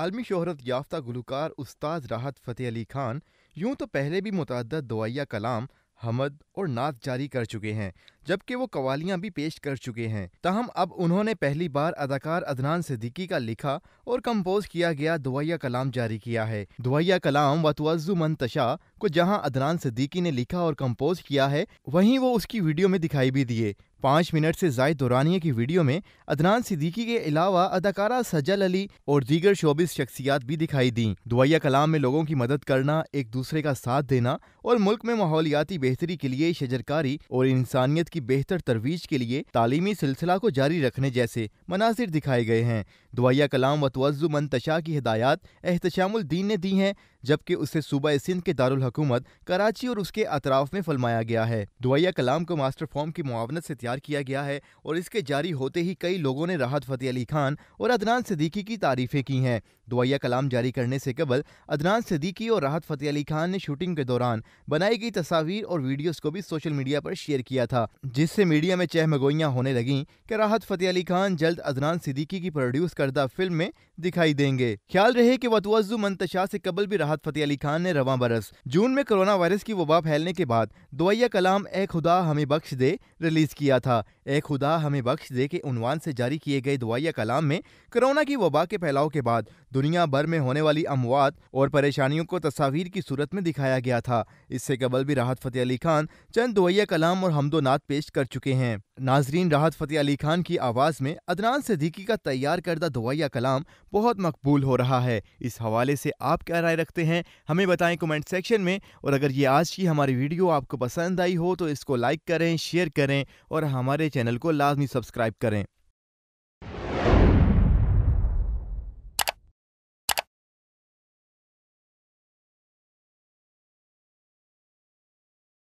आलमी शहरत याफ्ता गुलकार उस्ताद राहत फ़तेह अली खान यूं तो पहले भी मुतद दुआया कलाम हमद और नात जारी कर चुके हैं जबकि वो कवालियां भी पेश कर चुके हैं ताहम अब उन्होंने पहली बार अदाकार अदनान सिद्दीकी का लिखा और कम्पोज किया गया दुआया कलाम जारी किया है दुआया कलाम वतवज़ु मनतशा को जहां अदनान सिद्दीकी ने लिखा और कम्पोज किया है वहीं वो उसकी वीडियो में दिखाई भी दिए पाँच मिनट से जायद दौरानिया की वीडियो में अदनान सिद्दीकी के अलावा अदाकारा सजल अली और दीगर शोबिस शख्सियात भी दिखाई दी दुआया कलाम में लोगों की मदद करना एक दूसरे का साथ देना और मुल्क में माहौलियाती बेहतरी के लिए शजरकारी और इंसानियत की की बेहतर तरवीज के लिए तालीमी सिलसिला को जारी रखने जैसे मनाजिर दिखाए गए हैं दुआया कलाम व तोज़ु मंतशा की हिदायत एहतशामुद्दीन ने दी हैं जबकि उसे सूबा सिंध के दारकूमत कराची और उसके अतराफ में फरमाया गया है दुआया कलाम को मास्टर फॉर्म की मुआवनत से तैयार किया गया है और इसके जारी होते ही कई लोगों ने राहत फतेह अली खान और अदनान सदीकी की तारीफें की हैं दुआया कलाम जारी करने से कबल अदनान सदीकी और राहत फतेह अली खान ने शूटिंग के दौरान बनाई गई तस्वीर और वीडियोस को भी सोशल मीडिया पर शेयर किया था जिससे मीडिया में चहमगोइयाँ होने लगीं कि राहत फतेह अली खान जल्द अदनान सिद्दीकी की प्रोड्यूस करदा फिल्म में दिखाई देंगे ख्याल रहे कि वतवजु मंतशा से कबल भी राहत फतेह अली खान ने रवा बरस जून में कोरोना वायरस की वबा फैलने के बाद दुआया कलाम ए खुदा हमें बख्श दे रिलीज किया था ए खुदा हमें बख्श दे के उनवान से जारी किए गए दुआया कलाम में कोरोना की वबा के फैलाव के बाद दुनिया भर में होने वाली अमवात और परेशानियों को तस्वीर की सूरत में दिखाया गया था इससे कबल भी राहत फतेह अली खान चंद दुआया कलाम और हमदो नाथ पेश कर चुके हैं नाजरीन राहत फ़तेह अली खान की आवाज़ में अदनान सदीकी का तैयार करदा दुआया कलाम बहुत मकबूल हो रहा है इस हवाले से आप क्या राय रखते हैं हमें बताएं कमेंट सेक्शन में और अगर ये आज की हमारी वीडियो आपको पसंद आई हो तो इसको लाइक करें शेयर करें और हमारे चैनल को लाजमी सब्सक्राइब करें